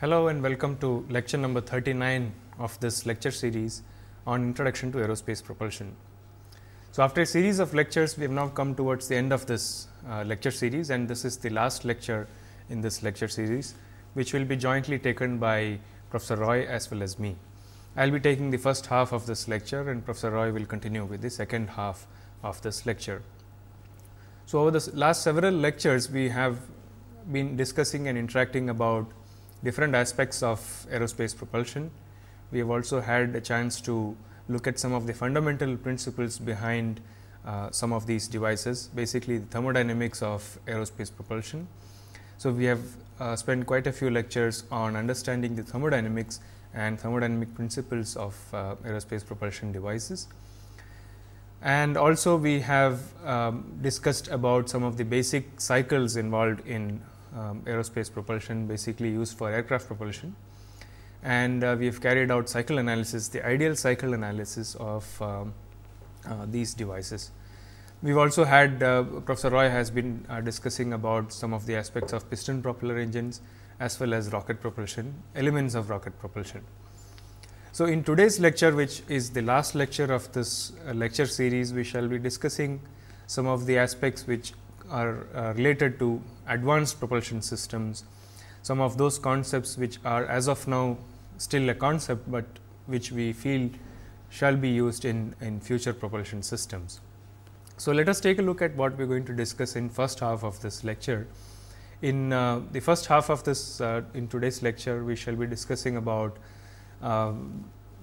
Hello and welcome to lecture number 39 of this lecture series on introduction to aerospace propulsion. So after a series of lectures we have now come towards the end of this uh, lecture series and this is the last lecture in this lecture series which will be jointly taken by Professor Roy as well as me. I will be taking the first half of this lecture and Professor Roy will continue with the second half of this lecture. So over the last several lectures we have been discussing and interacting about different aspects of aerospace propulsion. We have also had a chance to look at some of the fundamental principles behind uh, some of these devices, basically the thermodynamics of aerospace propulsion. So, we have uh, spent quite a few lectures on understanding the thermodynamics and thermodynamic principles of uh, aerospace propulsion devices. And also we have um, discussed about some of the basic cycles involved in um, aerospace propulsion basically used for aircraft propulsion. And uh, we have carried out cycle analysis, the ideal cycle analysis of um, uh, these devices. We've also had uh, Professor Roy has been uh, discussing about some of the aspects of piston propeller engines as well as rocket propulsion, elements of rocket propulsion. So, in today's lecture which is the last lecture of this uh, lecture series, we shall be discussing some of the aspects which are uh, related to advanced propulsion systems. Some of those concepts which are as of now still a concept, but which we feel shall be used in, in future propulsion systems. So, let us take a look at what we are going to discuss in first half of this lecture. In uh, the first half of this, uh, in today's lecture, we shall be discussing about uh,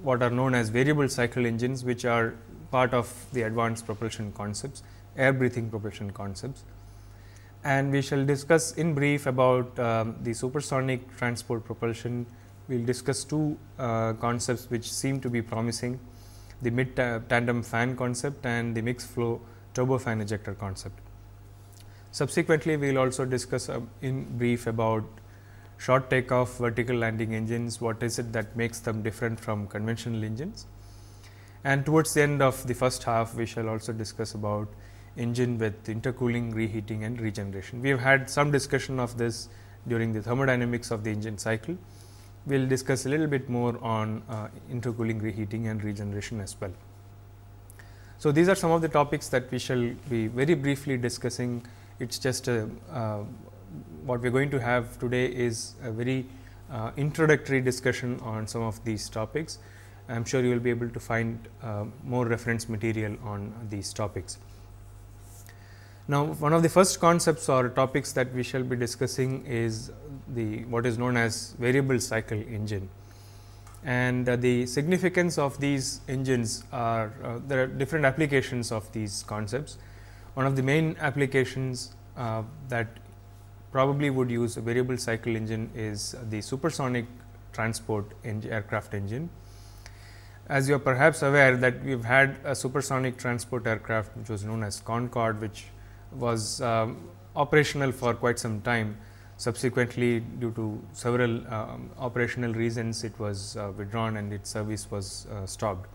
what are known as variable cycle engines, which are part of the advanced propulsion concepts, air breathing propulsion concepts and we shall discuss in brief about um, the supersonic transport propulsion. We will discuss two uh, concepts which seem to be promising, the mid uh, tandem fan concept and the mixed flow turbofan ejector concept. Subsequently, we will also discuss uh, in brief about short takeoff vertical landing engines, what is it that makes them different from conventional engines. And towards the end of the first half, we shall also discuss about engine with intercooling, reheating and regeneration. We have had some discussion of this during the thermodynamics of the engine cycle. We will discuss a little bit more on uh, intercooling, reheating and regeneration as well. So, these are some of the topics that we shall be very briefly discussing. It is just a, uh, uh, what we are going to have today is a very uh, introductory discussion on some of these topics. I am sure you will be able to find uh, more reference material on these topics. Now, one of the first concepts or topics that we shall be discussing is the what is known as variable cycle engine. And uh, the significance of these engines are uh, there are different applications of these concepts. One of the main applications uh, that probably would use a variable cycle engine is the supersonic transport aircraft engine. As you are perhaps aware that we have had a supersonic transport aircraft which was known as Concorde which was um, operational for quite some time. Subsequently, due to several um, operational reasons, it was uh, withdrawn and its service was uh, stopped.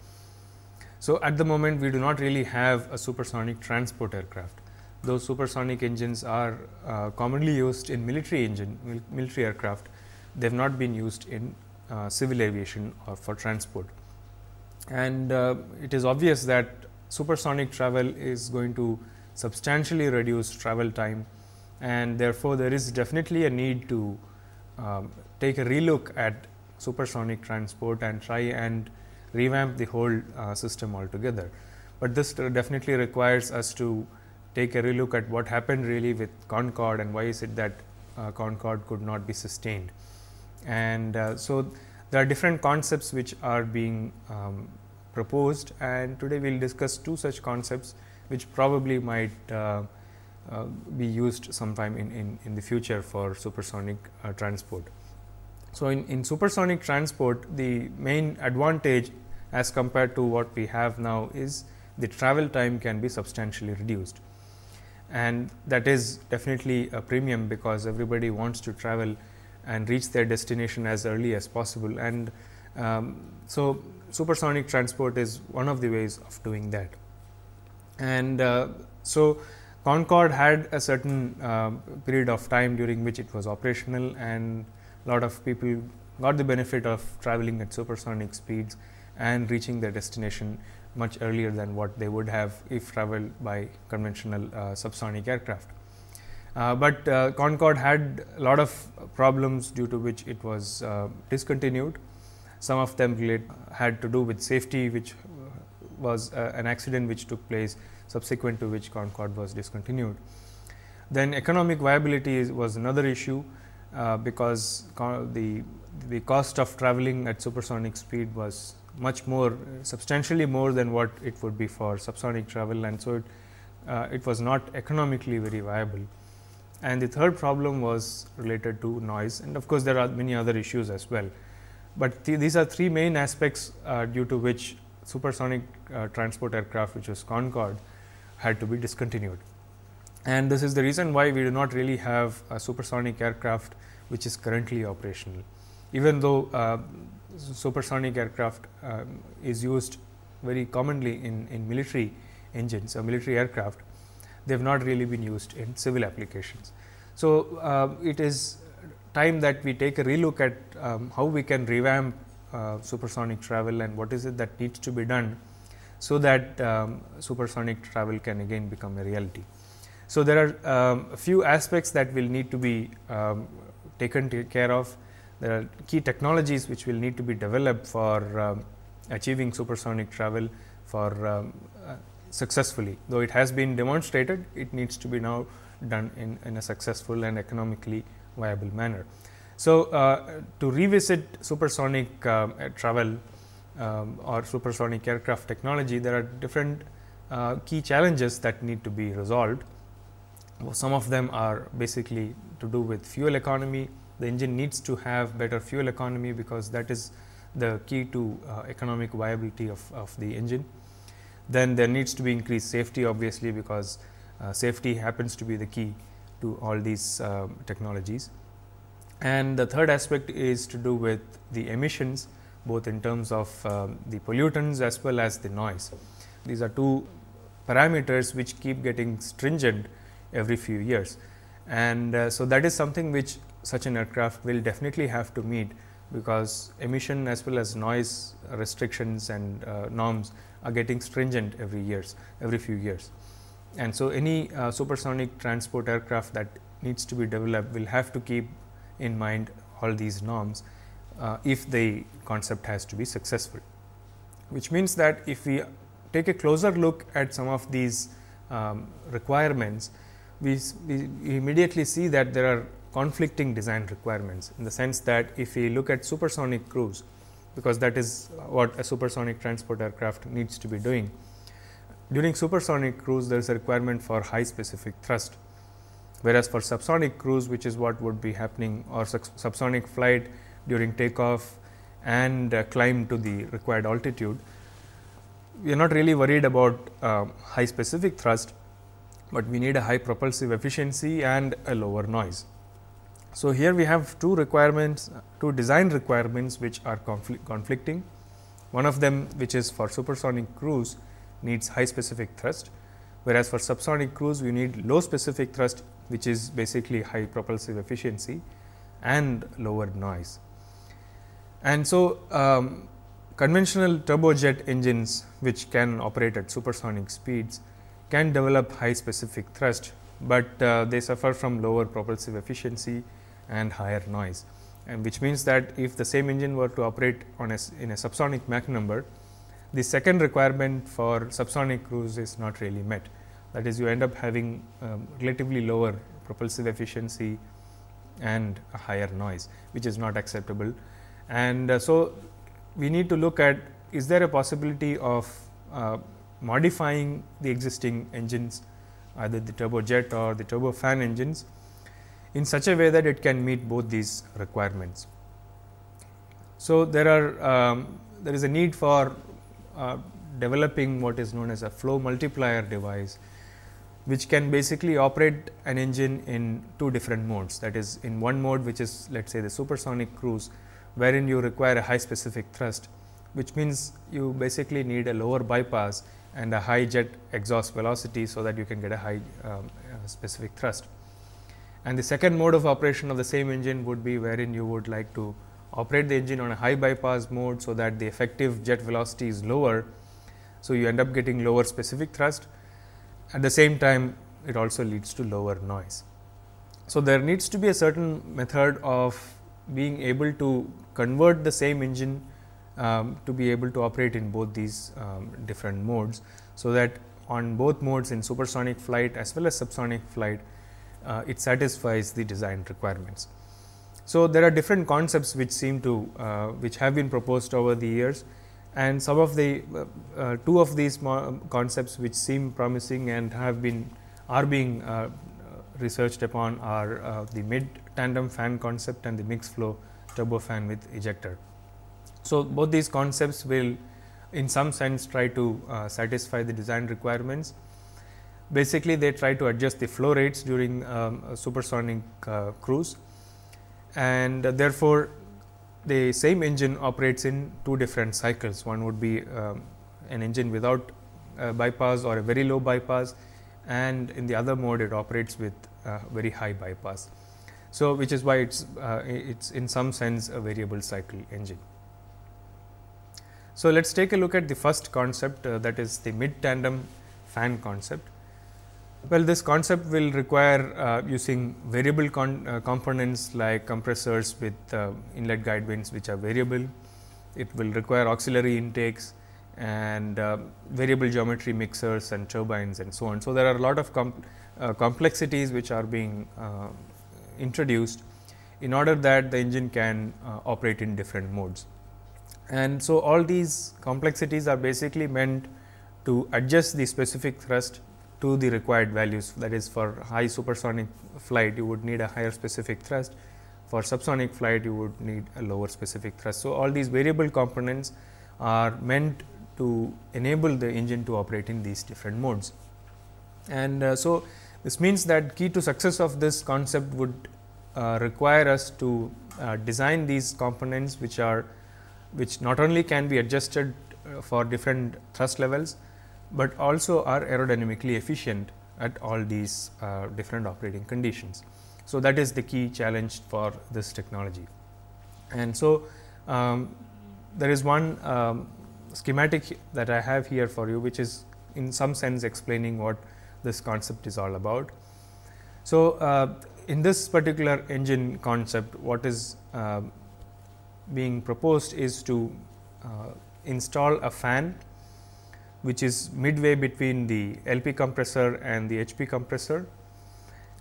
So, at the moment, we do not really have a supersonic transport aircraft. Those supersonic engines are uh, commonly used in military engine, mil military aircraft. They have not been used in uh, civil aviation or for transport. And uh, it is obvious that supersonic travel is going to substantially reduce travel time and therefore, there is definitely a need to um, take a relook at supersonic transport and try and revamp the whole uh, system altogether. But this definitely requires us to take a relook at what happened really with Concorde and why is it that uh, Concorde could not be sustained. And uh, so, there are different concepts which are being um, proposed and today we will discuss two such concepts which probably might uh, uh, be used sometime in, in, in the future for supersonic uh, transport. So, in, in supersonic transport the main advantage as compared to what we have now is the travel time can be substantially reduced. And that is definitely a premium because everybody wants to travel and reach their destination as early as possible. And um, so, supersonic transport is one of the ways of doing that. And uh, so Concorde had a certain uh, period of time during which it was operational and a lot of people got the benefit of traveling at supersonic speeds and reaching their destination much earlier than what they would have if traveled by conventional uh, subsonic aircraft. Uh, but uh, Concorde had a lot of problems due to which it was uh, discontinued. Some of them had to do with safety, which was uh, an accident which took place subsequent to which Concorde was discontinued. Then economic viability is, was another issue uh, because the, the cost of traveling at supersonic speed was much more substantially more than what it would be for subsonic travel and so it, uh, it was not economically very viable. And the third problem was related to noise and of course, there are many other issues as well. But th these are three main aspects uh, due to which supersonic uh, transport aircraft which was Concorde had to be discontinued. And this is the reason why we do not really have a supersonic aircraft which is currently operational. Even though uh, supersonic aircraft um, is used very commonly in, in military engines or military aircraft, they have not really been used in civil applications. So, uh, it is time that we take a relook at um, how we can revamp uh, supersonic travel and what is it that needs to be done so that um, supersonic travel can again become a reality. So, there are um, a few aspects that will need to be um, taken care of. There are key technologies which will need to be developed for um, achieving supersonic travel for um, uh, successfully. Though it has been demonstrated, it needs to be now done in, in a successful and economically viable manner. So, uh, to revisit supersonic um, uh, travel um, or supersonic aircraft technology, there are different uh, key challenges that need to be resolved. Some of them are basically to do with fuel economy. The engine needs to have better fuel economy because that is the key to uh, economic viability of, of the engine. Then there needs to be increased safety obviously because uh, safety happens to be the key to all these um, technologies and the third aspect is to do with the emissions, both in terms of um, the pollutants as well as the noise. These are two parameters which keep getting stringent every few years. And uh, so, that is something which such an aircraft will definitely have to meet because emission as well as noise restrictions and uh, norms are getting stringent every years, every few years. And so, any uh, supersonic transport aircraft that needs to be developed will have to keep in mind all these norms uh, if the concept has to be successful. Which means that if we take a closer look at some of these um, requirements, we, we immediately see that there are conflicting design requirements in the sense that if we look at supersonic cruise, because that is what a supersonic transport aircraft needs to be doing. During supersonic cruise, there is a requirement for high specific thrust Whereas for subsonic cruise, which is what would be happening or subsonic flight during takeoff and uh, climb to the required altitude, we are not really worried about uh, high specific thrust, but we need a high propulsive efficiency and a lower noise. So, here we have two requirements, two design requirements which are conflicting. One of them which is for supersonic cruise needs high specific thrust, whereas for subsonic cruise we need low specific thrust which is basically high propulsive efficiency and lower noise. And so, um, conventional turbojet engines which can operate at supersonic speeds can develop high specific thrust, but uh, they suffer from lower propulsive efficiency and higher noise. And which means that if the same engine were to operate on a, in a subsonic Mach number, the second requirement for subsonic cruise is not really met. That is, you end up having um, relatively lower propulsive efficiency and a higher noise, which is not acceptable. And uh, so, we need to look at is there a possibility of uh, modifying the existing engines, either the turbojet or the turbofan engines, in such a way that it can meet both these requirements. So, there are um, there is a need for uh, developing what is known as a flow multiplier device which can basically operate an engine in two different modes. That is in one mode which is let us say the supersonic cruise wherein you require a high specific thrust which means you basically need a lower bypass and a high jet exhaust velocity so that you can get a high um, specific thrust. And the second mode of operation of the same engine would be wherein you would like to operate the engine on a high bypass mode so that the effective jet velocity is lower. So, you end up getting lower specific thrust at the same time it also leads to lower noise. So, there needs to be a certain method of being able to convert the same engine um, to be able to operate in both these um, different modes. So, that on both modes in supersonic flight as well as subsonic flight, uh, it satisfies the design requirements. So, there are different concepts which seem to uh, which have been proposed over the years and some of the uh, uh two of these um, concepts which seem promising and have been are being uh, researched upon are uh, the mid tandem fan concept and the mixed flow turbofan with ejector. So, both these concepts will in some sense try to uh, satisfy the design requirements. Basically, they try to adjust the flow rates during um, supersonic uh, cruise and therefore, the same engine operates in two different cycles. One would be um, an engine without bypass or a very low bypass and in the other mode it operates with very high bypass. So, which is why it is uh, it's in some sense a variable cycle engine. So, let us take a look at the first concept uh, that is the mid tandem fan concept. Well, this concept will require uh, using variable uh, components like compressors with uh, inlet guide vanes which are variable. It will require auxiliary intakes and uh, variable geometry mixers and turbines and so on. So, there are a lot of uh, complexities which are being uh, introduced in order that the engine can operate in different modes. And so, all these complexities are basically meant to adjust the specific thrust to the required values. That is for high supersonic flight you would need a higher specific thrust, for subsonic flight you would need a lower specific thrust. So, all these variable components are meant to enable the engine to operate in these different modes. And uh, so, this means that key to success of this concept would uh, require us to uh, design these components which are which not only can be adjusted uh, for different thrust levels, but also are aerodynamically efficient at all these uh, different operating conditions. So, that is the key challenge for this technology. And so, um, there is one um, schematic that I have here for you, which is in some sense explaining what this concept is all about. So, uh, in this particular engine concept, what is uh, being proposed is to uh, install a fan which is midway between the LP compressor and the HP compressor.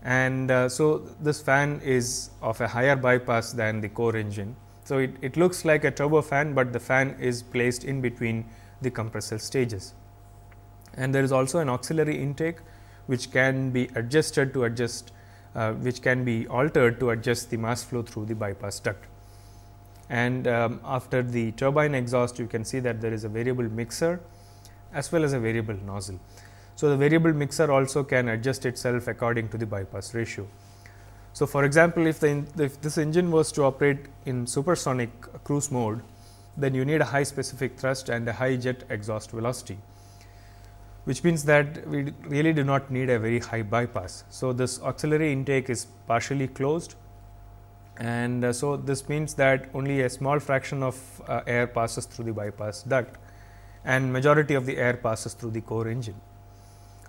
And uh, so, this fan is of a higher bypass than the core engine. So, it, it looks like a turbofan, but the fan is placed in between the compressor stages. And there is also an auxiliary intake which can be adjusted to adjust uh, which can be altered to adjust the mass flow through the bypass duct. And um, after the turbine exhaust you can see that there is a variable mixer as well as a variable nozzle. So, the variable mixer also can adjust itself according to the bypass ratio. So, for example, if, the if this engine was to operate in supersonic cruise mode, then you need a high specific thrust and a high jet exhaust velocity, which means that we really do not need a very high bypass. So, this auxiliary intake is partially closed and uh, so this means that only a small fraction of uh, air passes through the bypass duct and majority of the air passes through the core engine.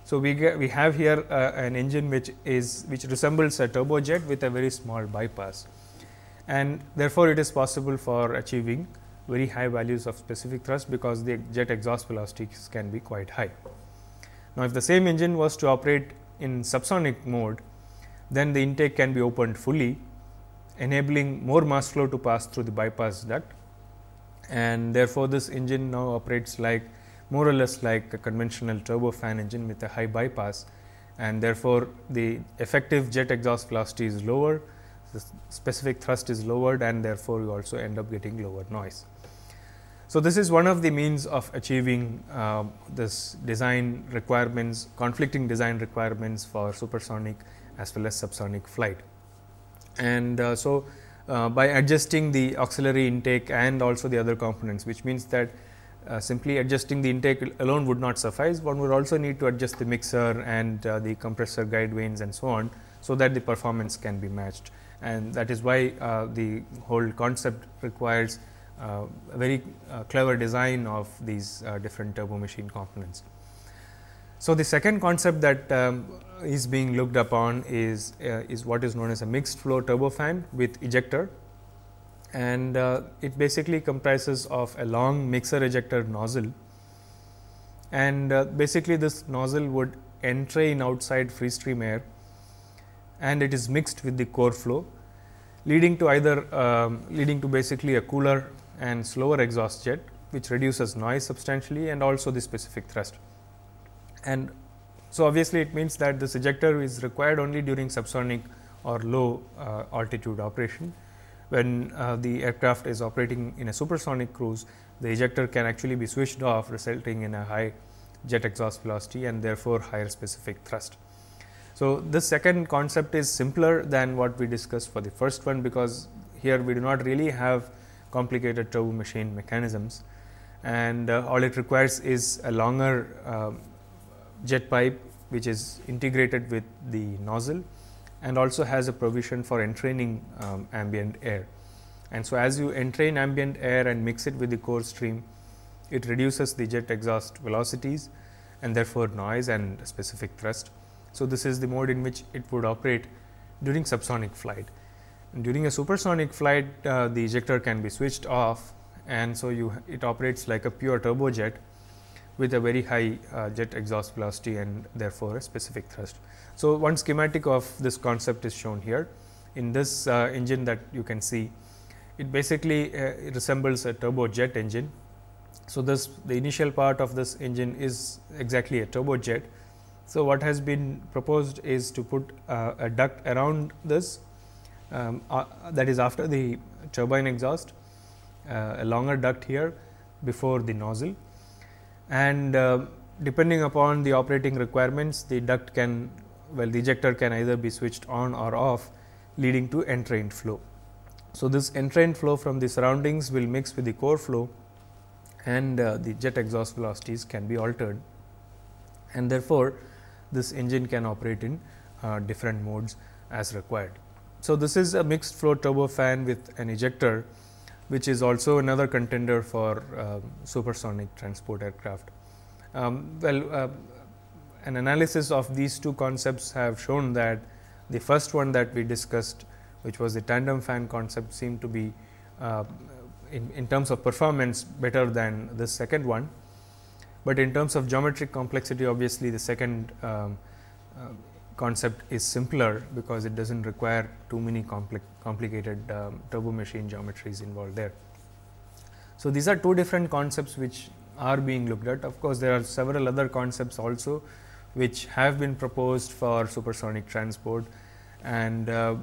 So, we, get, we have here uh, an engine which is which resembles a turbojet with a very small bypass and therefore, it is possible for achieving very high values of specific thrust because the jet exhaust velocities can be quite high. Now, if the same engine was to operate in subsonic mode, then the intake can be opened fully enabling more mass flow to pass through the bypass duct and therefore this engine now operates like more or less like a conventional turbofan engine with a high bypass and therefore the effective jet exhaust velocity is lower the specific thrust is lowered and therefore you also end up getting lower noise so this is one of the means of achieving uh, this design requirements conflicting design requirements for supersonic as well as subsonic flight and uh, so uh, by adjusting the auxiliary intake and also the other components which means that uh, simply adjusting the intake alone would not suffice one would also need to adjust the mixer and uh, the compressor guide vanes and so on so that the performance can be matched and that is why uh, the whole concept requires uh, a very clever design of these different turbo machine components. So, the second concept that um, is being looked upon is, uh, is what is known as a mixed flow turbofan with ejector and uh, it basically comprises of a long mixer ejector nozzle and uh, basically this nozzle would entray in outside free stream air and it is mixed with the core flow leading to either um, leading to basically a cooler and slower exhaust jet which reduces noise substantially and also the specific thrust and so obviously it means that this ejector is required only during subsonic or low uh, altitude operation. When uh, the aircraft is operating in a supersonic cruise, the ejector can actually be switched off resulting in a high jet exhaust velocity and therefore, higher specific thrust. So, this second concept is simpler than what we discussed for the first one because here we do not really have complicated turbo machine mechanisms and uh, all it requires is a longer um, jet pipe which is integrated with the nozzle and also has a provision for entraining um, ambient air. And so, as you entrain ambient air and mix it with the core stream, it reduces the jet exhaust velocities and therefore, noise and specific thrust. So, this is the mode in which it would operate during subsonic flight. And during a supersonic flight, uh, the ejector can be switched off and so you, it operates like a pure turbojet with a very high uh, jet exhaust velocity and therefore, a specific thrust. So, one schematic of this concept is shown here. In this uh, engine that you can see, it basically uh, it resembles a turbojet engine. So, this the initial part of this engine is exactly a turbojet. So, what has been proposed is to put uh, a duct around this um, uh, that is after the turbine exhaust, uh, a longer duct here before the nozzle and uh, depending upon the operating requirements the duct can well the ejector can either be switched on or off leading to entrained flow. So, this entrained flow from the surroundings will mix with the core flow and uh, the jet exhaust velocities can be altered and therefore, this engine can operate in uh, different modes as required. So, this is a mixed flow turbofan with an ejector which is also another contender for uh, supersonic transport aircraft. Um, well, uh, an analysis of these two concepts have shown that the first one that we discussed, which was the tandem fan concept, seemed to be uh, in, in, terms of performance better than the second one. But in terms of geometric complexity, obviously the second um, uh, concept is simpler because it does not require too many compli complicated um, turbo machine geometries involved there. So, these are two different concepts which are being looked at. Of course, there are several other concepts also which have been proposed for supersonic transport and uh,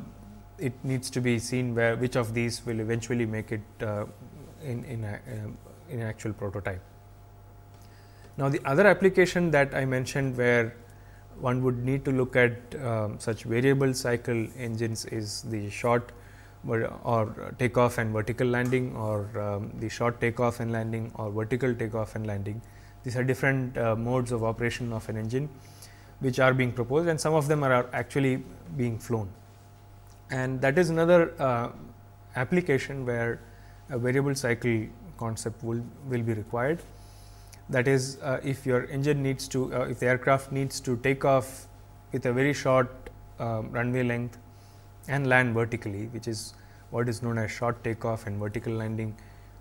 it needs to be seen where which of these will eventually make it uh, in, in, a, um, in actual prototype. Now, the other application that I mentioned where one would need to look at um, such variable cycle engines is the short or takeoff and vertical landing or um, the short takeoff and landing or vertical takeoff and landing. These are different uh, modes of operation of an engine which are being proposed and some of them are actually being flown. And that is another uh, application where a variable cycle concept will, will be required. That is, uh, if your engine needs to, uh, if the aircraft needs to take off with a very short um, runway length and land vertically, which is what is known as short takeoff and vertical landing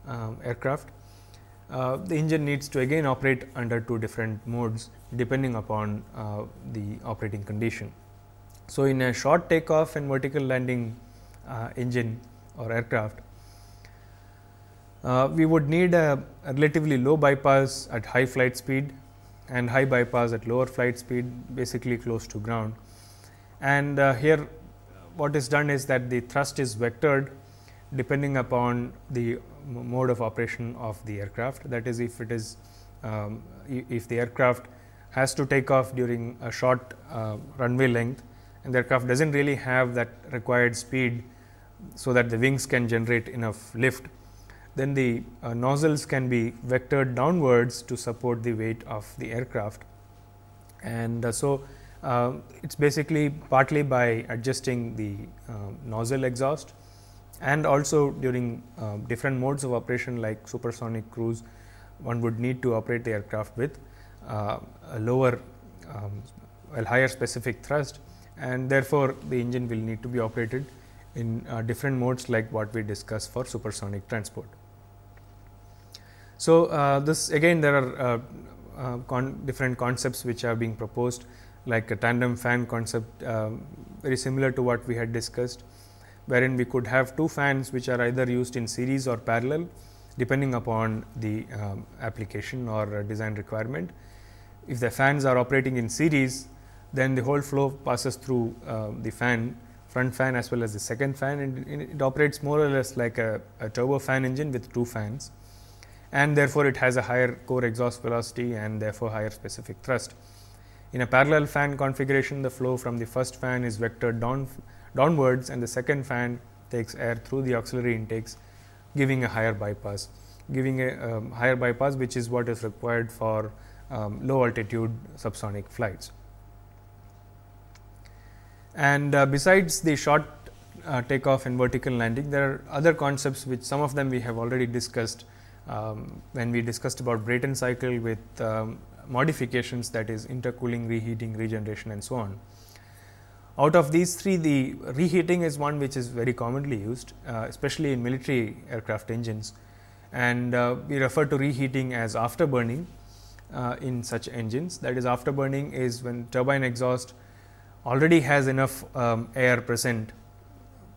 um, aircraft. Uh, the engine needs to again operate under two different modes depending upon uh, the operating condition. So, in a short takeoff and vertical landing uh, engine or aircraft, uh, we would need a relatively low bypass at high flight speed and high bypass at lower flight speed basically close to ground. And uh, here what is done is that the thrust is vectored depending upon the mode of operation of the aircraft. That is if it is um, if the aircraft has to take off during a short uh, runway length and the aircraft does not really have that required speed so that the wings can generate enough lift then the uh, nozzles can be vectored downwards to support the weight of the aircraft. And uh, so, uh, um, it is basically partly by adjusting the um, nozzle exhaust and also during um, different modes of operation like supersonic cruise, one would need to operate the aircraft with uh, a lower um, well higher specific thrust and therefore, the engine will need to be operated in uh, different modes like what we discussed for supersonic transport. So, uh, this again there are uh, uh, con different concepts which are being proposed like a tandem fan concept um, very similar to what we had discussed wherein we could have two fans which are either used in series or parallel depending upon the um, application or uh, design requirement. If the fans are operating in series then the whole flow passes through um, the fan front fan as well as the second fan and it operates more or less like a, a turbofan engine with two fans and therefore it has a higher core exhaust velocity and therefore higher specific thrust. In a parallel fan configuration, the flow from the first fan is vectored down, downwards and the second fan takes air through the auxiliary intakes giving a higher bypass, giving a um, higher bypass which is what is required for um, low altitude subsonic flights. And uh, besides the short uh, takeoff and vertical landing, there are other concepts which some of them we have already discussed um, when we discussed about Brayton cycle with um, modifications that is intercooling, reheating, regeneration and so on. Out of these three, the reheating is one which is very commonly used, uh, especially in military aircraft engines and uh, we refer to reheating as afterburning uh, in such engines. That is afterburning is when turbine exhaust already has enough um, air present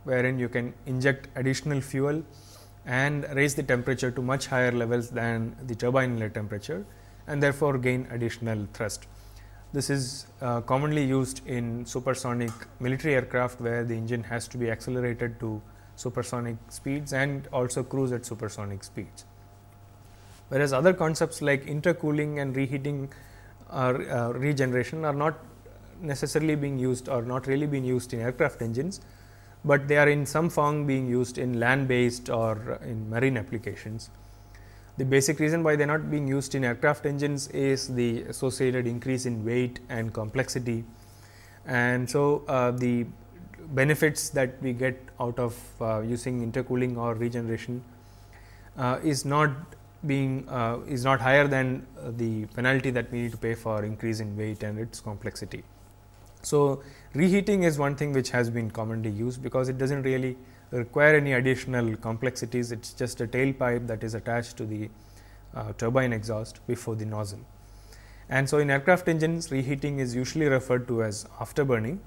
wherein you can inject additional fuel and raise the temperature to much higher levels than the turbine inlet temperature and therefore, gain additional thrust. This is uh, commonly used in supersonic military aircraft where the engine has to be accelerated to supersonic speeds and also cruise at supersonic speeds. Whereas, other concepts like intercooling and reheating or uh, regeneration are not necessarily being used or not really being used in aircraft engines, but they are in some form being used in land based or in marine applications. The basic reason why they are not being used in aircraft engines is the associated increase in weight and complexity. And so, uh, the benefits that we get out of uh, using intercooling or regeneration uh, is not being uh, is not higher than the penalty that we need to pay for increase in weight and its complexity. So, reheating is one thing which has been commonly used because it does not really require any additional complexities, it is just a tailpipe that is attached to the uh, turbine exhaust before the nozzle. And so, in aircraft engines reheating is usually referred to as afterburning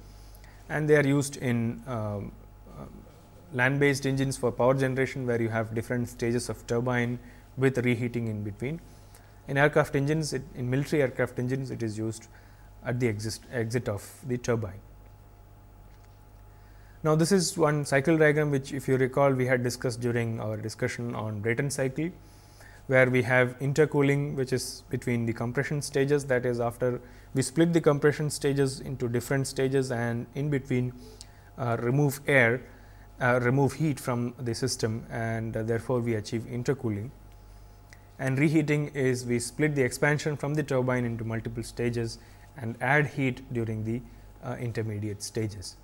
and they are used in um, uh, land based engines for power generation where you have different stages of turbine with reheating in between. In aircraft engines, it, in military aircraft engines it is used at the exit exit of the turbine. Now, this is one cycle diagram which if you recall we had discussed during our discussion on Brayton cycle, where we have intercooling which is between the compression stages that is after we split the compression stages into different stages and in between uh, remove air, uh, remove heat from the system and uh, therefore, we achieve intercooling. And reheating is we split the expansion from the turbine into multiple stages and add heat during the uh, intermediate stages.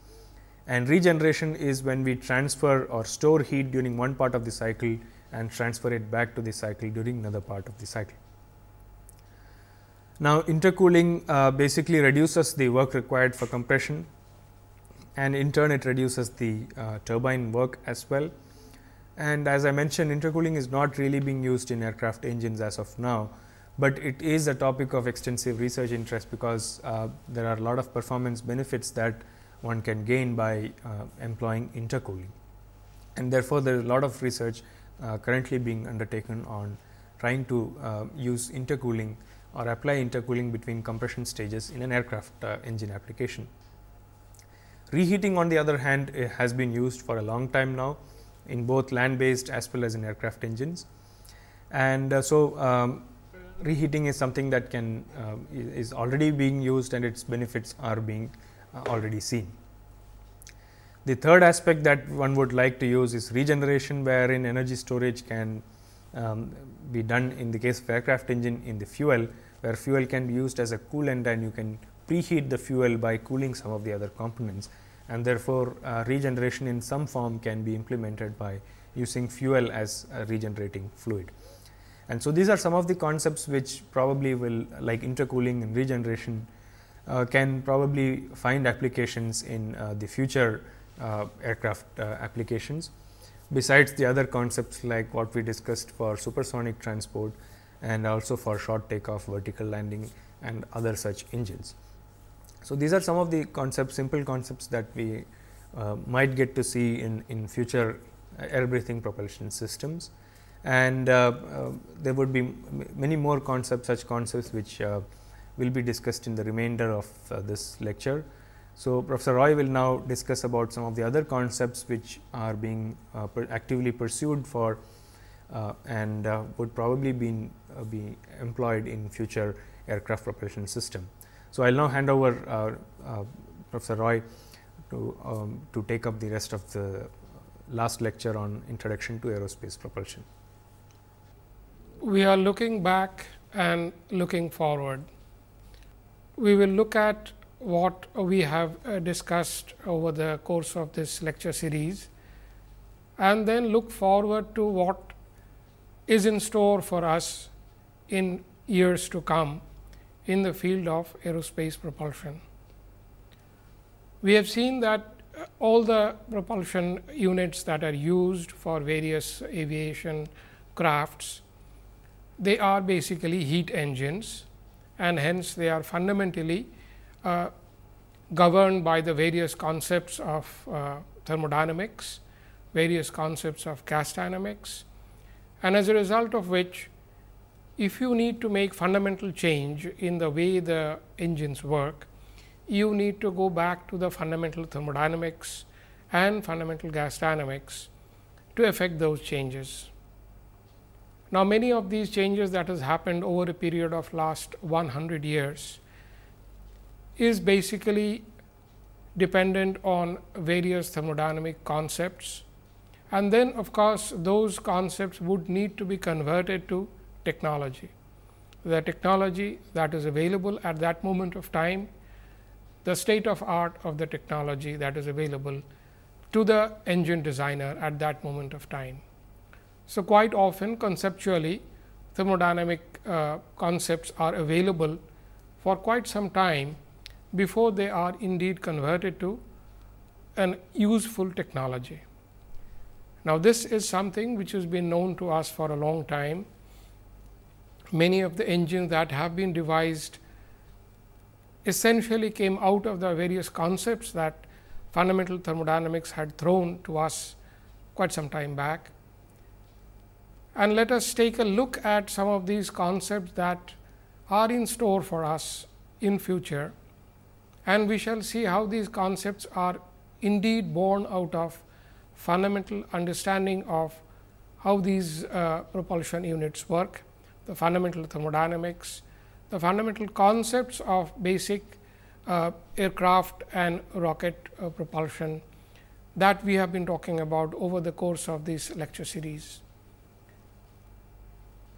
And regeneration is when we transfer or store heat during one part of the cycle and transfer it back to the cycle during another part of the cycle. Now, intercooling uh, basically reduces the work required for compression and in turn it reduces the uh, turbine work as well. And as I mentioned intercooling is not really being used in aircraft engines as of now, but it is a topic of extensive research interest because uh, there are a lot of performance benefits that one can gain by uh, employing intercooling. And therefore, there is a lot of research uh, currently being undertaken on trying to uh, use intercooling or apply intercooling between compression stages in an aircraft uh, engine application. Reheating on the other hand eh, has been used for a long time now in both land based as well as in aircraft engines. And uh, so, um, reheating is something that can uh, is already being used and its benefits are being uh, already seen. The third aspect that one would like to use is regeneration wherein energy storage can um, be done in the case of aircraft engine in the fuel where fuel can be used as a coolant and you can preheat the fuel by cooling some of the other components and therefore, uh, regeneration in some form can be implemented by using fuel as a regenerating fluid. And so these are some of the concepts which probably will like intercooling and regeneration uh, can probably find applications in uh, the future uh, aircraft uh, applications besides the other concepts like what we discussed for supersonic transport and also for short takeoff, vertical landing and other such engines. So, these are some of the concepts simple concepts that we uh, might get to see in, in future uh, air breathing propulsion systems and uh, uh, there would be many more concepts such concepts which uh, will be discussed in the remainder of this lecture. So, Professor Roy will now discuss about some of the other concepts which are being per actively pursued for and would probably be, be employed in future aircraft propulsion system. So, I will now hand over Professor Roy to, um, to take up the rest of the last lecture on introduction to aerospace propulsion we are looking back and looking forward. We will look at what we have uh, discussed over the course of this lecture series and then look forward to what is in store for us in years to come in the field of aerospace propulsion. We have seen that uh, all the propulsion units that are used for various aviation crafts they are basically heat engines and hence they are fundamentally uh, governed by the various concepts of uh, thermodynamics, various concepts of gas dynamics and as a result of which if you need to make fundamental change in the way the engines work, you need to go back to the fundamental thermodynamics and fundamental gas dynamics to effect those changes. Now, many of these changes that has happened over a period of last 100 years is basically dependent on various thermodynamic concepts. And then, of course, those concepts would need to be converted to technology. The technology that is available at that moment of time, the state of art of the technology that is available to the engine designer at that moment of time. So, quite often conceptually thermodynamic uh, concepts are available for quite some time before they are indeed converted to an useful technology. Now, this is something which has been known to us for a long time. Many of the engines that have been devised essentially came out of the various concepts that fundamental thermodynamics had thrown to us quite some time back and let us take a look at some of these concepts that are in store for us in future and we shall see how these concepts are indeed born out of fundamental understanding of how these uh, propulsion units work, the fundamental thermodynamics, the fundamental concepts of basic uh, aircraft and rocket uh, propulsion that we have been talking about over the course of this lecture series.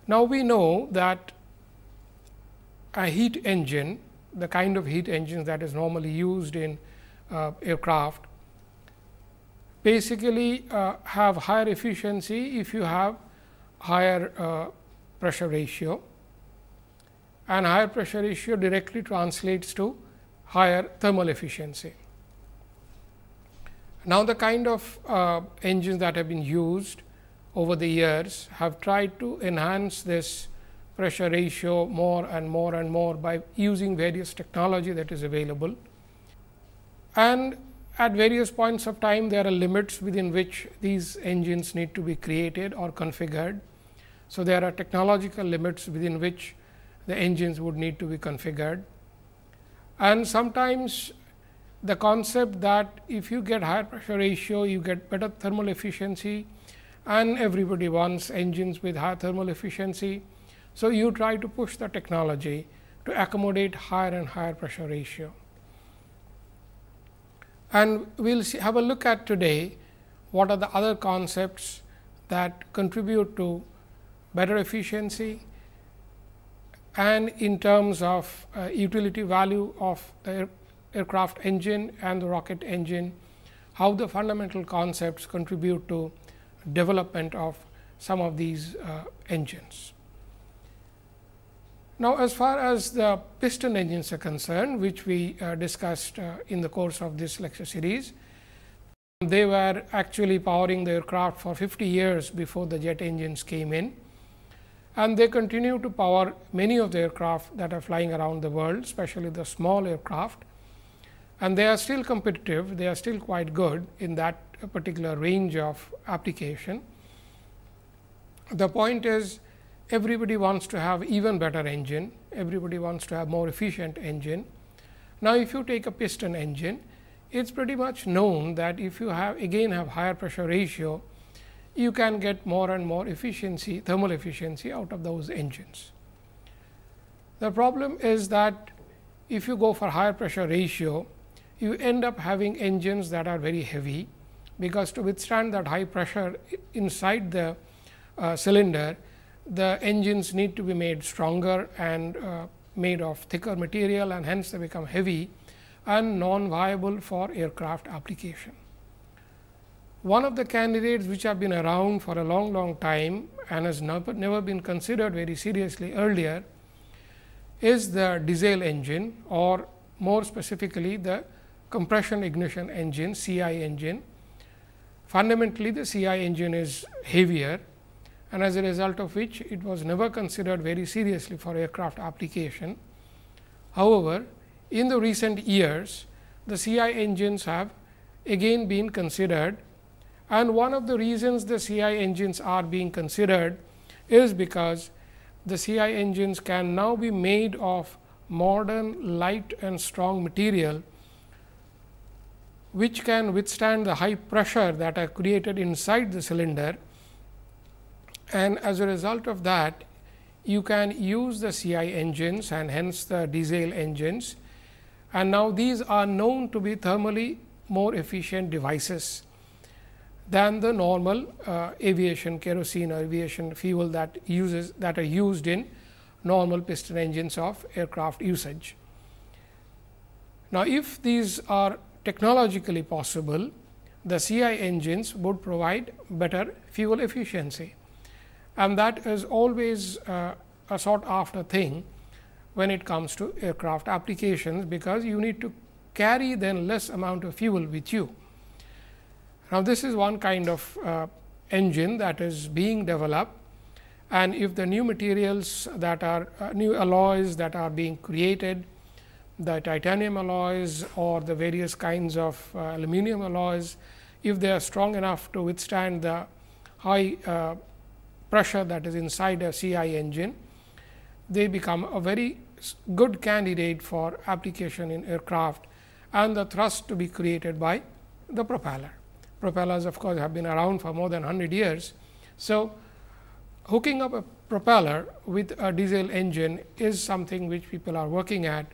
Now, we know that a heat engine, the kind of heat engines that is normally used in uh, aircraft, basically uh, have higher efficiency if you have higher uh, pressure ratio and higher pressure ratio directly translates to higher thermal efficiency. Now, the kind of uh, engines that have been used over the years have tried to enhance this pressure ratio more and more and more by using various technology that is available. And at various points of time there are limits within which these engines need to be created or configured. So, there are technological limits within which the engines would need to be configured. And sometimes the concept that if you get higher pressure ratio, you get better thermal efficiency, and everybody wants engines with high thermal efficiency. So, you try to push the technology to accommodate higher and higher pressure ratio. And we will have a look at today what are the other concepts that contribute to better efficiency and in terms of uh, utility value of the air aircraft engine and the rocket engine, how the fundamental concepts contribute to development of some of these uh, engines. Now, as far as the piston engines are concerned, which we uh, discussed uh, in the course of this lecture series, they were actually powering the aircraft for 50 years before the jet engines came in and they continue to power many of the aircraft that are flying around the world, especially the small aircraft. And they are still competitive, they are still quite good in that a particular range of application. The point is everybody wants to have even better engine, everybody wants to have more efficient engine. Now, if you take a piston engine, it is pretty much known that if you have again have higher pressure ratio, you can get more and more efficiency, thermal efficiency out of those engines. The problem is that if you go for higher pressure ratio, you end up having engines that are very heavy because to withstand that high pressure inside the uh, cylinder, the engines need to be made stronger and uh, made of thicker material and hence they become heavy and non-viable for aircraft application. One of the candidates which have been around for a long, long time and has never been considered very seriously earlier is the diesel engine or more specifically the compression ignition engine CI engine Fundamentally, the CI engine is heavier and as a result of which it was never considered very seriously for aircraft application. However, in the recent years, the CI engines have again been considered and one of the reasons the CI engines are being considered is because the CI engines can now be made of modern light and strong material which can withstand the high pressure that are created inside the cylinder. And as a result of that, you can use the CI engines and hence the diesel engines. And now, these are known to be thermally more efficient devices than the normal uh, aviation kerosene or aviation fuel that uses that are used in normal piston engines of aircraft usage. Now, if these are technologically possible, the CI engines would provide better fuel efficiency. And that is always uh, a sought after thing when it comes to aircraft applications, because you need to carry then less amount of fuel with you. Now, this is one kind of uh, engine that is being developed and if the new materials that are uh, new alloys that are being created the titanium alloys or the various kinds of uh, aluminum alloys, if they are strong enough to withstand the high uh, pressure that is inside a CI engine, they become a very good candidate for application in aircraft and the thrust to be created by the propeller. Propellers of course, have been around for more than 100 years. So, hooking up a propeller with a diesel engine is something which people are working at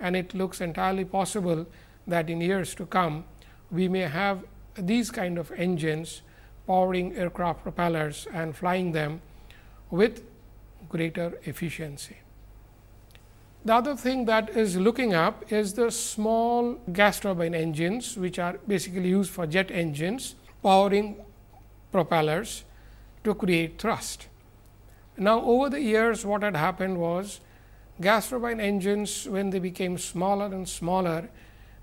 and it looks entirely possible that in years to come, we may have these kind of engines powering aircraft propellers and flying them with greater efficiency. The other thing that is looking up is the small gas turbine engines, which are basically used for jet engines powering propellers to create thrust. Now, over the years what had happened was gas turbine engines when they became smaller and smaller,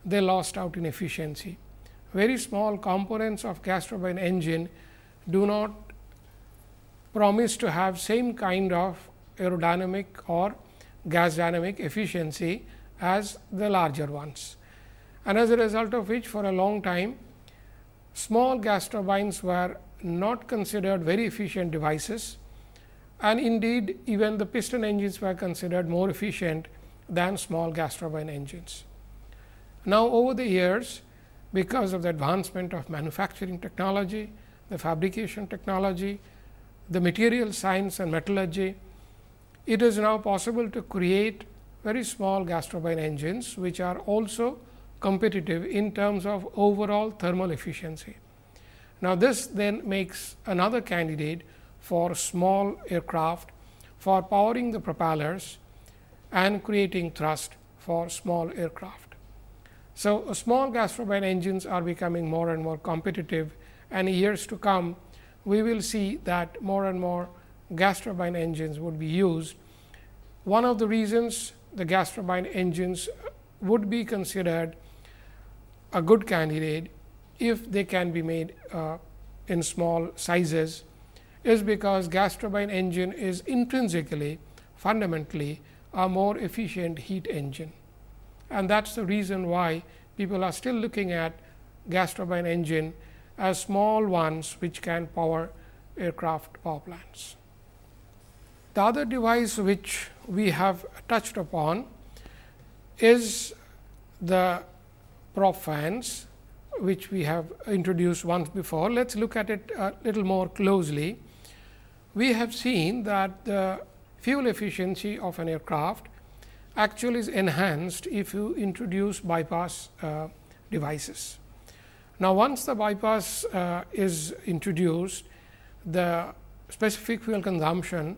they lost out in efficiency. Very small components of gas turbine engine do not promise to have same kind of aerodynamic or gas dynamic efficiency as the larger ones. And as a result of which for a long time small gas turbines were not considered very efficient devices and indeed even the piston engines were considered more efficient than small gas turbine engines. Now, over the years because of the advancement of manufacturing technology, the fabrication technology, the material science and metallurgy, it is now possible to create very small gas turbine engines, which are also competitive in terms of overall thermal efficiency. Now, this then makes another candidate for small aircraft for powering the propellers and creating thrust for small aircraft. So, small gas turbine engines are becoming more and more competitive and years to come we will see that more and more gas turbine engines would be used. One of the reasons the gas turbine engines would be considered a good candidate if they can be made uh, in small sizes is because gas turbine engine is intrinsically fundamentally a more efficient heat engine. And that is the reason why people are still looking at gas turbine engine as small ones which can power aircraft power plants. The other device which we have touched upon is the prop fans, which we have introduced once before. Let us look at it a little more closely we have seen that the fuel efficiency of an aircraft actually is enhanced if you introduce bypass uh, devices. Now, once the bypass uh, is introduced, the specific fuel consumption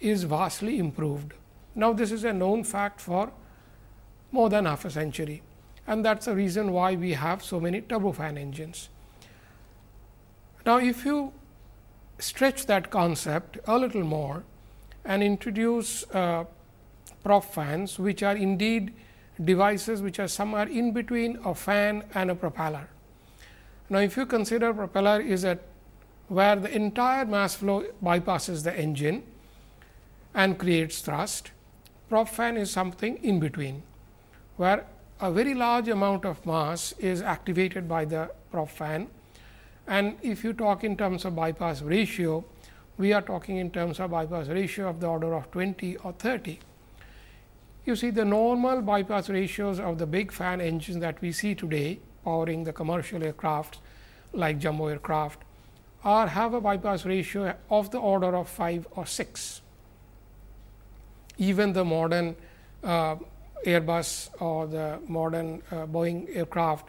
is vastly improved. Now, this is a known fact for more than half a century and that is the reason why we have so many turbofan engines. Now, if you stretch that concept a little more and introduce uh, prop fans, which are indeed devices which are somewhere in between a fan and a propeller. Now, if you consider propeller is at where the entire mass flow bypasses the engine and creates thrust, prop fan is something in between, where a very large amount of mass is activated by the prop fan and if you talk in terms of bypass ratio, we are talking in terms of bypass ratio of the order of 20 or 30. You see the normal bypass ratios of the big fan engines that we see today powering the commercial aircraft like jumbo aircraft are have a bypass ratio of the order of 5 or 6. Even the modern uh, Airbus or the modern uh, Boeing aircraft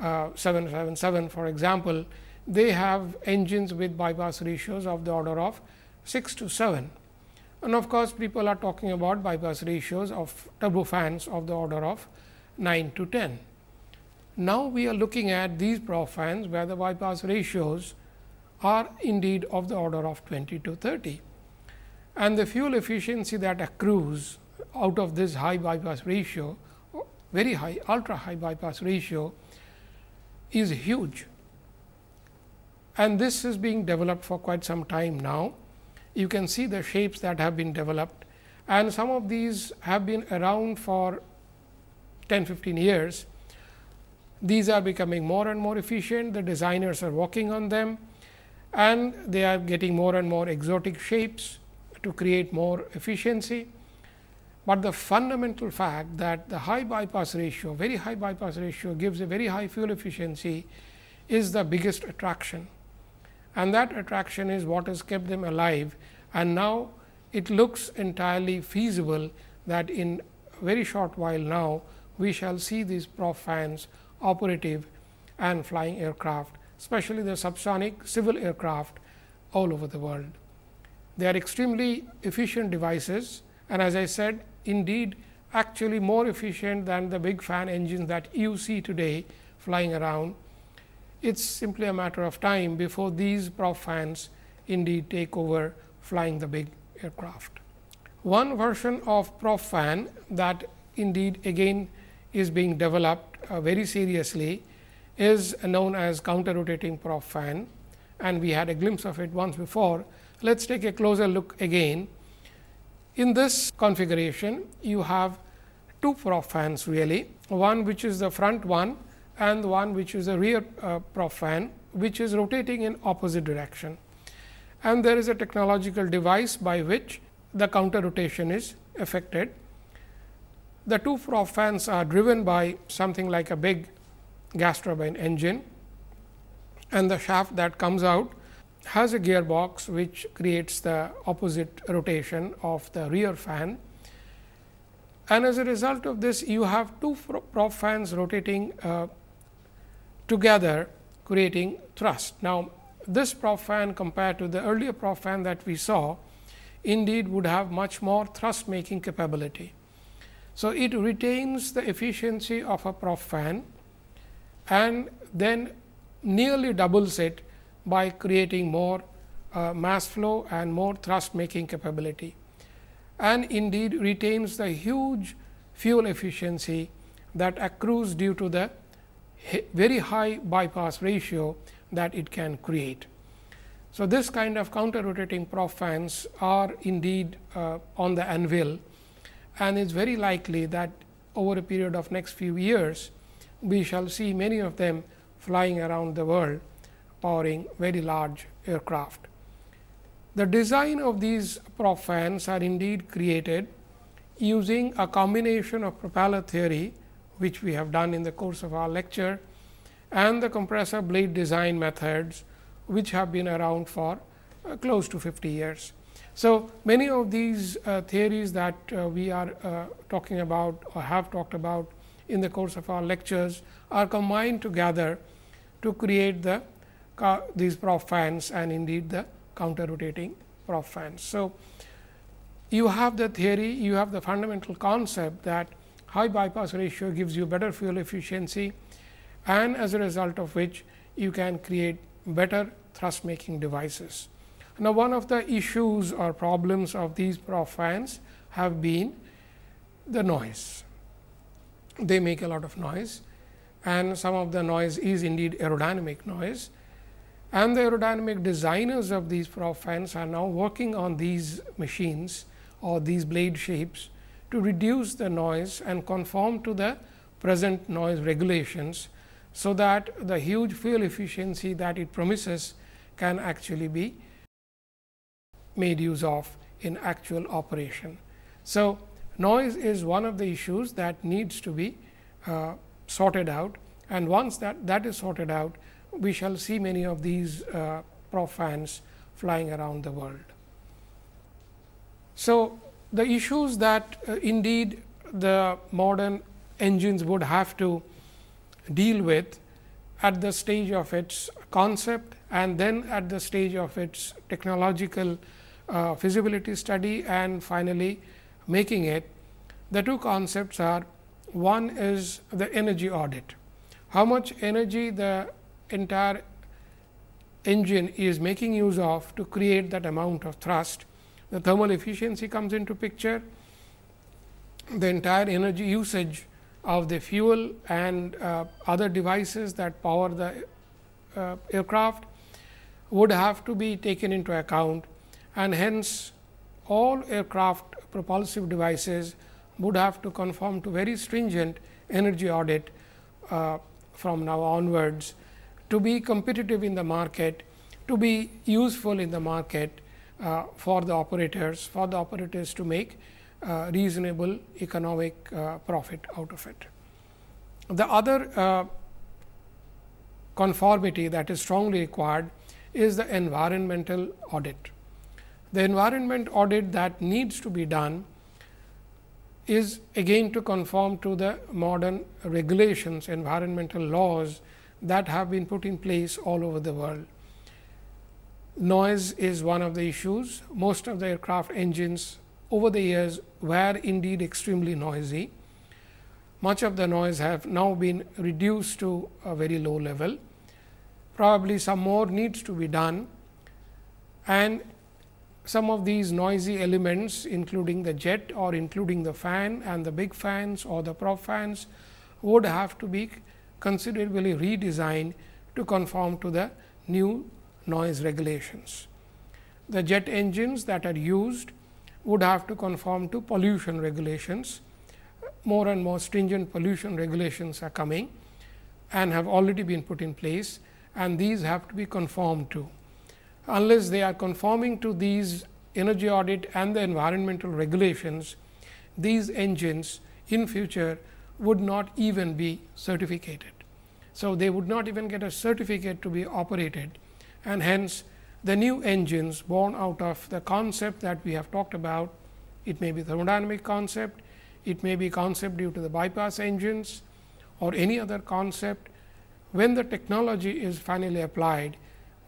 uh, 777 for example, they have engines with bypass ratios of the order of 6 to 7. And of course, people are talking about bypass ratios of turbofans of the order of 9 to 10. Now, we are looking at these profans where the bypass ratios are indeed of the order of 20 to 30. And the fuel efficiency that accrues out of this high bypass ratio, very high, ultra high bypass ratio is huge and this is being developed for quite some time now. You can see the shapes that have been developed and some of these have been around for 10, 15 years. These are becoming more and more efficient, the designers are working on them and they are getting more and more exotic shapes to create more efficiency. But the fundamental fact that the high bypass ratio, very high bypass ratio gives a very high fuel efficiency is the biggest attraction and that attraction is what has kept them alive. And now, it looks entirely feasible that in a very short while now, we shall see these prop fans operative and flying aircraft, especially the subsonic civil aircraft all over the world. They are extremely efficient devices and as I said indeed actually more efficient than the big fan engines that you see today flying around it is simply a matter of time before these prop fans indeed take over flying the big aircraft. One version of prop fan that indeed again is being developed uh, very seriously is known as counter rotating prop fan and we had a glimpse of it once before. Let us take a closer look again. In this configuration, you have two prop fans really, one which is the front one and the one which is a rear uh, which is rotating in opposite direction. And there is a technological device by which the counter rotation is affected. The two propfans are driven by something like a big gas turbine engine and the shaft that comes out has a gearbox which creates the opposite rotation of the rear fan. And as a result of this, you have two prop fans rotating uh, together creating thrust. Now, this profan compared to the earlier profan that we saw indeed would have much more thrust making capability. So, it retains the efficiency of a profan and then nearly doubles it by creating more uh, mass flow and more thrust making capability and indeed retains the huge fuel efficiency that accrues due to the very high bypass ratio that it can create. So, this kind of counter rotating prop fans are indeed uh, on the anvil and it is very likely that over a period of next few years, we shall see many of them flying around the world powering very large aircraft. The design of these prop fans are indeed created using a combination of propeller theory which we have done in the course of our lecture and the compressor blade design methods which have been around for uh, close to 50 years. So, many of these uh, theories that uh, we are uh, talking about or have talked about in the course of our lectures are combined together to create the these prop fans and indeed the counter rotating prop fans. So, you have the theory, you have the fundamental concept that high bypass ratio gives you better fuel efficiency and as a result of which you can create better thrust making devices. Now, one of the issues or problems of these prop fans have been the noise. They make a lot of noise and some of the noise is indeed aerodynamic noise and the aerodynamic designers of these prop fans are now working on these machines or these blade shapes to reduce the noise and conform to the present noise regulations. So, that the huge fuel efficiency that it promises can actually be made use of in actual operation. So, noise is one of the issues that needs to be uh, sorted out and once that, that is sorted out, we shall see many of these uh, profans flying around the world. So, the issues that uh, indeed the modern engines would have to deal with at the stage of its concept and then at the stage of its technological uh, feasibility study and finally, making it. The two concepts are one is the energy audit, how much energy the entire engine is making use of to create that amount of thrust the thermal efficiency comes into picture, the entire energy usage of the fuel and uh, other devices that power the uh, aircraft would have to be taken into account and hence all aircraft propulsive devices would have to conform to very stringent energy audit uh, from now onwards to be competitive in the market, to be useful in the market uh, for the operators, for the operators to make uh, reasonable economic uh, profit out of it. The other uh, conformity that is strongly required is the environmental audit. The environment audit that needs to be done is again to conform to the modern regulations, environmental laws that have been put in place all over the world noise is one of the issues. Most of the aircraft engines over the years were indeed extremely noisy. Much of the noise have now been reduced to a very low level. Probably some more needs to be done and some of these noisy elements including the jet or including the fan and the big fans or the prop fans would have to be considerably redesigned to conform to the new noise regulations. The jet engines that are used would have to conform to pollution regulations. More and more stringent pollution regulations are coming and have already been put in place and these have to be conformed to. Unless they are conforming to these energy audit and the environmental regulations, these engines in future would not even be certificated. So, they would not even get a certificate to be operated and hence the new engines born out of the concept that we have talked about. It may be thermodynamic concept, it may be concept due to the bypass engines or any other concept. When the technology is finally applied,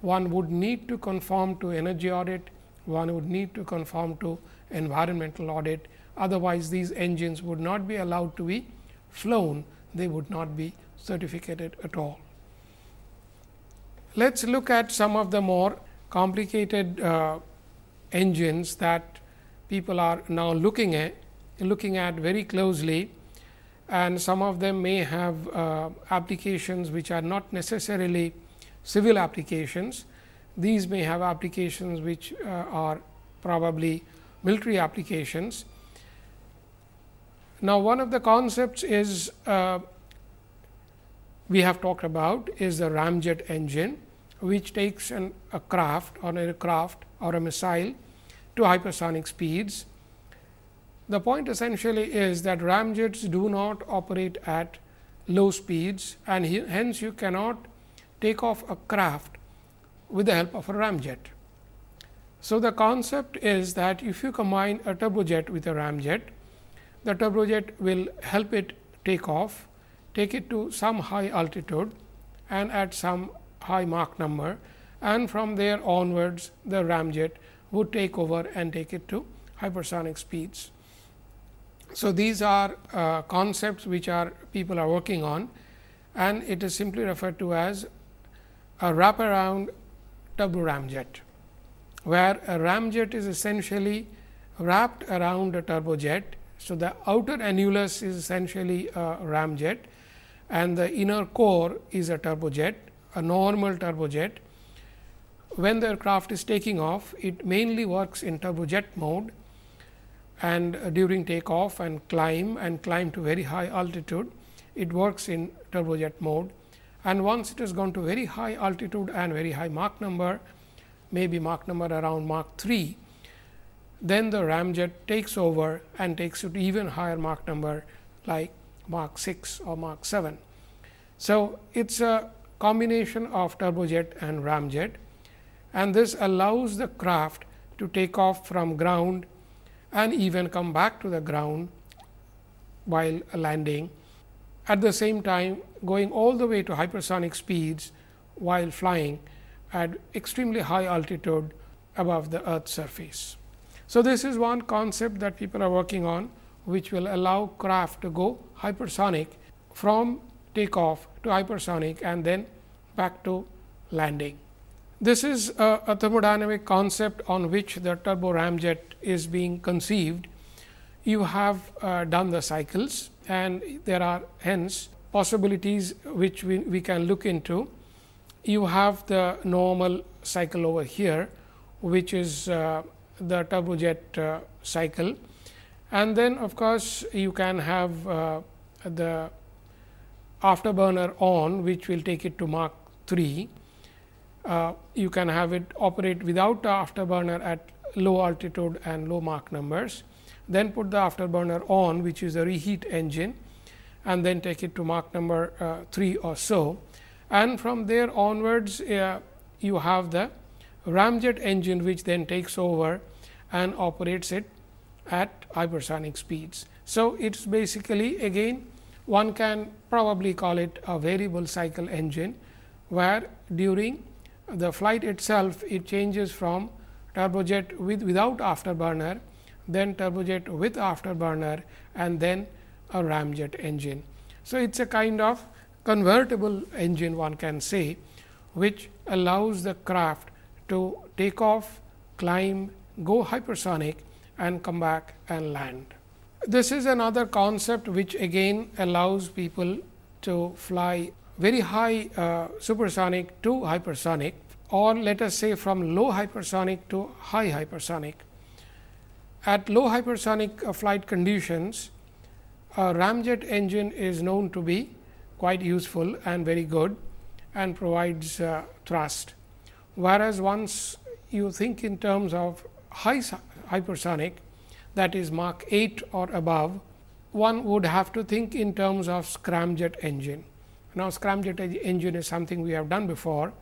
one would need to conform to energy audit, one would need to conform to environmental audit. Otherwise, these engines would not be allowed to be flown, they would not be certificated at all. Let us look at some of the more complicated uh, engines that people are now looking at looking at very closely and some of them may have uh, applications which are not necessarily civil applications. These may have applications which uh, are probably military applications. Now, one of the concepts is uh, we have talked about is the ramjet engine which takes an, a craft or an aircraft or a missile to hypersonic speeds. The point essentially is that ramjets do not operate at low speeds and he, hence you cannot take off a craft with the help of a ramjet. So, the concept is that if you combine a turbojet with a ramjet, the turbojet will help it take off, take it to some high altitude and at some high Mach number and from there onwards the ramjet would take over and take it to hypersonic speeds. So, these are uh, concepts which are people are working on and it is simply referred to as a wraparound turbo ramjet, where a ramjet is essentially wrapped around a turbojet. So, the outer annulus is essentially a ramjet and the inner core is a turbojet a normal turbojet, when the aircraft is taking off, it mainly works in turbojet mode and uh, during takeoff and climb and climb to very high altitude, it works in turbojet mode. And once it has gone to very high altitude and very high Mach number, maybe Mach number around Mach 3, then the ramjet takes over and takes it to even higher Mach number like Mach 6 or Mach 7. So, it is a combination of turbojet and ramjet and this allows the craft to take off from ground and even come back to the ground while landing. At the same time, going all the way to hypersonic speeds while flying at extremely high altitude above the earth's surface. So, this is one concept that people are working on, which will allow craft to go hypersonic from takeoff to hypersonic and then back to landing. This is a, a thermodynamic concept on which the turbo ramjet is being conceived. You have uh, done the cycles and there are hence possibilities which we, we can look into. You have the normal cycle over here, which is uh, the turbojet uh, cycle. And then of course, you can have uh, the afterburner on which will take it to Mach 3. Uh, you can have it operate without afterburner at low altitude and low Mach numbers. Then put the afterburner on which is a reheat engine and then take it to Mach number uh, 3 or so. And from there onwards, uh, you have the ramjet engine which then takes over and operates it at hypersonic speeds. So, it is basically again one can probably call it a variable cycle engine, where during the flight itself it changes from turbojet with without afterburner, then turbojet with afterburner and then a ramjet engine. So, it is a kind of convertible engine one can say, which allows the craft to take off, climb, go hypersonic and come back and land. This is another concept which again allows people to fly very high uh, supersonic to hypersonic or let us say from low hypersonic to high hypersonic. At low hypersonic uh, flight conditions, a ramjet engine is known to be quite useful and very good and provides uh, thrust. Whereas, once you think in terms of high hypersonic, that is Mach 8 or above, one would have to think in terms of scramjet engine. Now, scramjet engine is something we have done before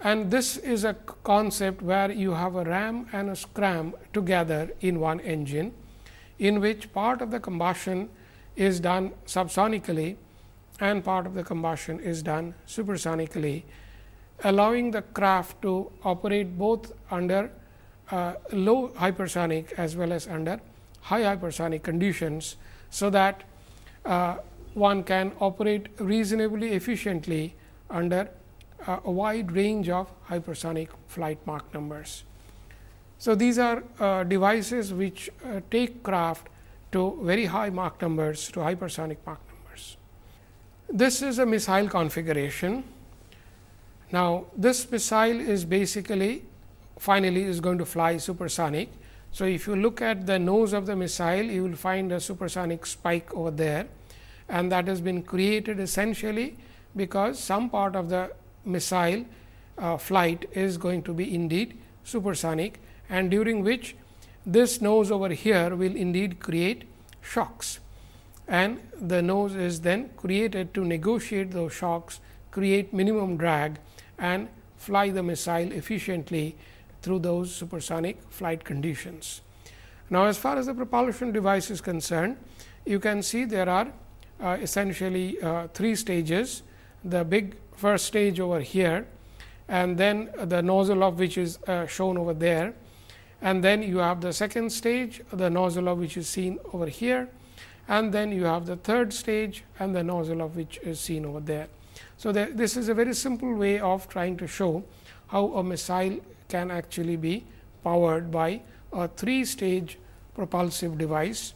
and this is a concept where you have a ram and a scram together in one engine, in which part of the combustion is done subsonically and part of the combustion is done supersonically, allowing the craft to operate both under uh, low hypersonic as well as under high hypersonic conditions, so that uh, one can operate reasonably efficiently under uh, a wide range of hypersonic flight Mach numbers. So, these are uh, devices which uh, take craft to very high Mach numbers to hypersonic Mach numbers. This is a missile configuration. Now, this missile is basically finally, is going to fly supersonic. So, if you look at the nose of the missile, you will find a supersonic spike over there and that has been created essentially, because some part of the missile uh, flight is going to be indeed supersonic and during which this nose over here will indeed create shocks and the nose is then created to negotiate those shocks, create minimum drag and fly the missile efficiently through those supersonic flight conditions. Now, as far as the propulsion device is concerned, you can see there are uh, essentially uh, three stages. The big first stage over here and then the nozzle of which is uh, shown over there and then you have the second stage, the nozzle of which is seen over here and then you have the third stage and the nozzle of which is seen over there. So, the, this is a very simple way of trying to show how a missile can actually be powered by a three stage propulsive device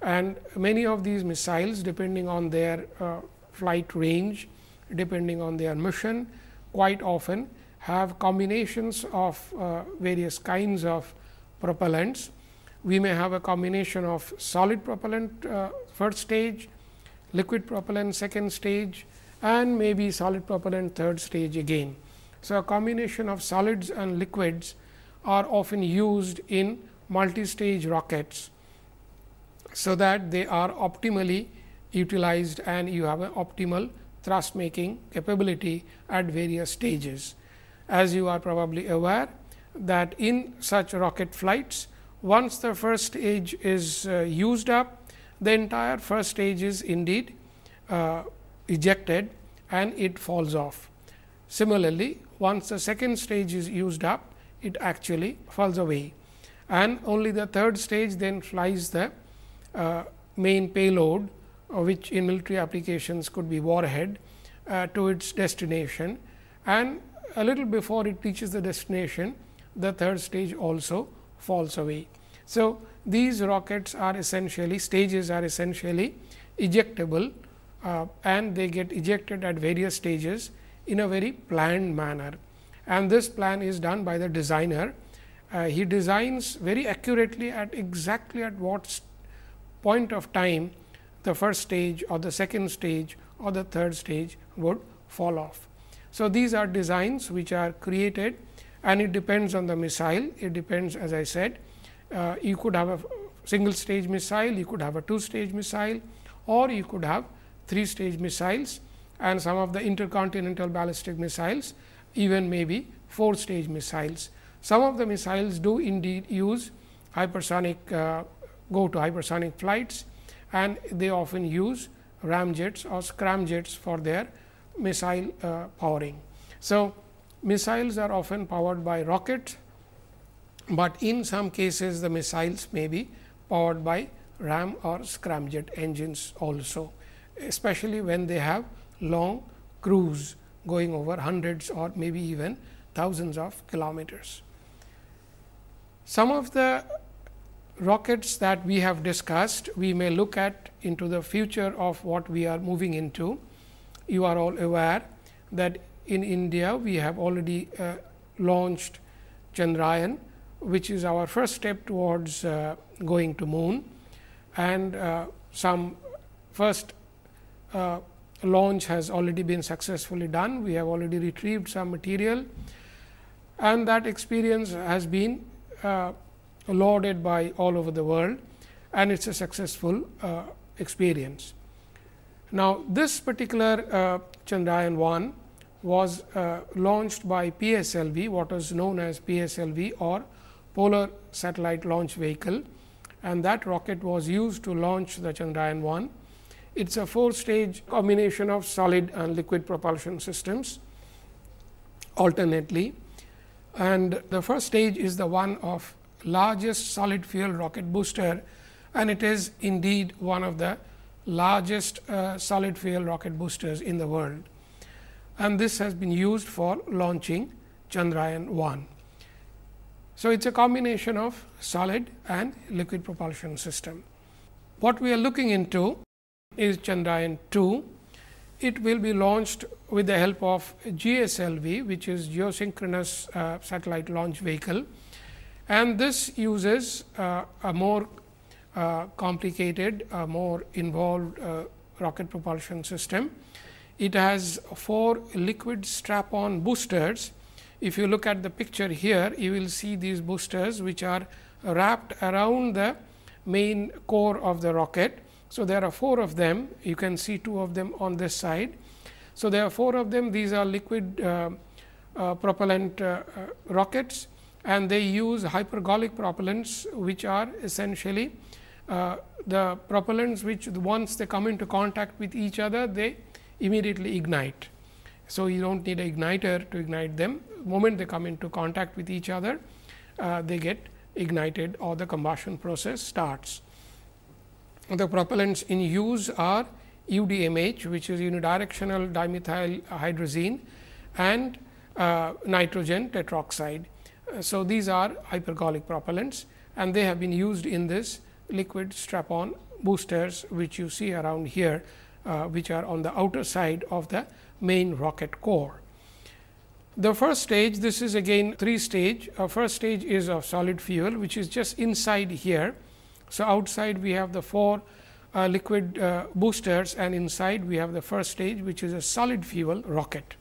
and many of these missiles depending on their uh, flight range, depending on their mission, quite often have combinations of uh, various kinds of propellants. We may have a combination of solid propellant uh, first stage, liquid propellant second stage and maybe solid propellant third stage again. So, a combination of solids and liquids are often used in multi-stage rockets, so that they are optimally utilized and you have an optimal thrust making capability at various stages. As you are probably aware that in such rocket flights, once the first stage is uh, used up, the entire first stage is indeed uh, ejected and it falls off. Similarly, once the second stage is used up, it actually falls away and only the third stage then flies the uh, main payload, uh, which in military applications could be warhead uh, to its destination and a little before it reaches the destination, the third stage also falls away. So, these rockets are essentially stages are essentially ejectable uh, and they get ejected at various stages in a very planned manner and this plan is done by the designer. Uh, he designs very accurately at exactly at what point of time the first stage or the second stage or the third stage would fall off. So, these are designs which are created and it depends on the missile. It depends as I said, uh, you could have a single stage missile, you could have a two stage missile or you could have three stage missiles and some of the intercontinental ballistic missiles even maybe four stage missiles. Some of the missiles do indeed use hypersonic uh, go to hypersonic flights and they often use ramjets or scramjets for their missile uh, powering. So, missiles are often powered by rockets, but in some cases the missiles may be powered by ram or scramjet engines also, especially when they have long cruise going over hundreds or maybe even thousands of kilometers. Some of the rockets that we have discussed, we may look at into the future of what we are moving into. You are all aware that in India, we have already uh, launched Chandrayaan, which is our first step towards uh, going to moon and uh, some first uh, launch has already been successfully done. We have already retrieved some material and that experience has been uh, lauded by all over the world and it is a successful uh, experience. Now, this particular uh, Chandrayaan 1 was uh, launched by PSLV, what is known as PSLV or Polar Satellite Launch Vehicle and that rocket was used to launch the Chandrayaan 1 it's a four-stage combination of solid and liquid propulsion systems alternately. And the first stage is the one of largest solid fuel rocket booster and it is indeed one of the largest uh, solid fuel rocket boosters in the world. And this has been used for launching Chandrayaan 1. So, it is a combination of solid and liquid propulsion system. What we are looking into is Chandrayaan 2. It will be launched with the help of GSLV, which is Geosynchronous uh, Satellite Launch Vehicle. And this uses uh, a more uh, complicated, more involved uh, rocket propulsion system. It has four liquid strap-on boosters. If you look at the picture here, you will see these boosters, which are wrapped around the main core of the rocket so, there are four of them you can see two of them on this side. So, there are four of them these are liquid uh, uh, propellant uh, uh rockets and they use hypergolic propellants which are essentially uh, the propellants which once they come into contact with each other they immediately ignite. So, you do not need an igniter to ignite them moment they come into contact with each other uh, they get ignited or the combustion process starts the propellants in use are UDMH which is unidirectional dimethyl hydrazine and uh, nitrogen tetroxide. Uh, so, these are hypergolic propellants and they have been used in this liquid strap on boosters which you see around here uh, which are on the outer side of the main rocket core. The first stage this is again three stage. Our uh, first stage is of solid fuel which is just inside here so, outside we have the four uh, liquid uh, boosters and inside we have the first stage which is a solid fuel rocket.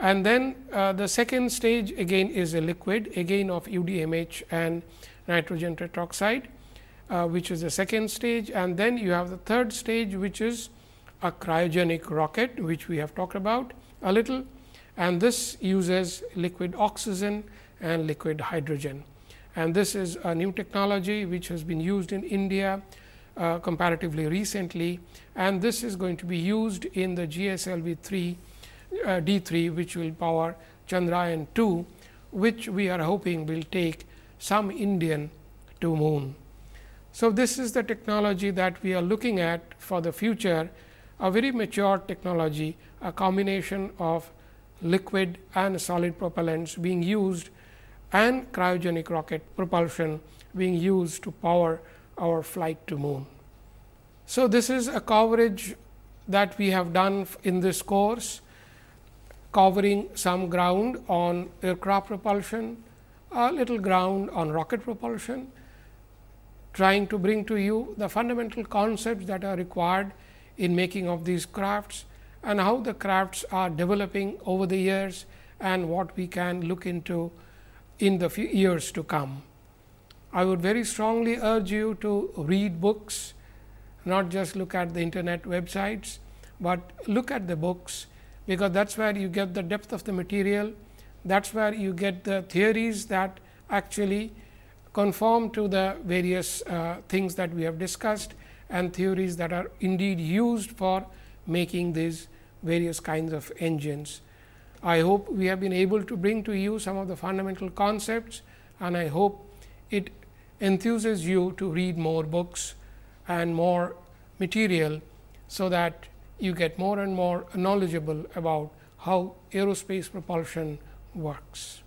And then uh, the second stage again is a liquid again of UDMH and nitrogen tetroxide uh, which is the second stage and then you have the third stage which is a cryogenic rocket which we have talked about a little and this uses liquid oxygen and liquid hydrogen. And this is a new technology which has been used in India uh, comparatively recently. And this is going to be used in the GSLV 3 uh, D3, which will power Chandrayaan 2, which we are hoping will take some Indian to moon. So, this is the technology that we are looking at for the future, a very mature technology, a combination of liquid and solid propellants being used and cryogenic rocket propulsion being used to power our flight to moon. So, this is a coverage that we have done in this course covering some ground on aircraft propulsion, a little ground on rocket propulsion, trying to bring to you the fundamental concepts that are required in making of these crafts and how the crafts are developing over the years and what we can look into in the few years to come. I would very strongly urge you to read books, not just look at the internet websites, but look at the books because that is where you get the depth of the material, that is where you get the theories that actually conform to the various uh, things that we have discussed and theories that are indeed used for making these various kinds of engines. I hope we have been able to bring to you some of the fundamental concepts and I hope it enthuses you to read more books and more material, so that you get more and more knowledgeable about how aerospace propulsion works.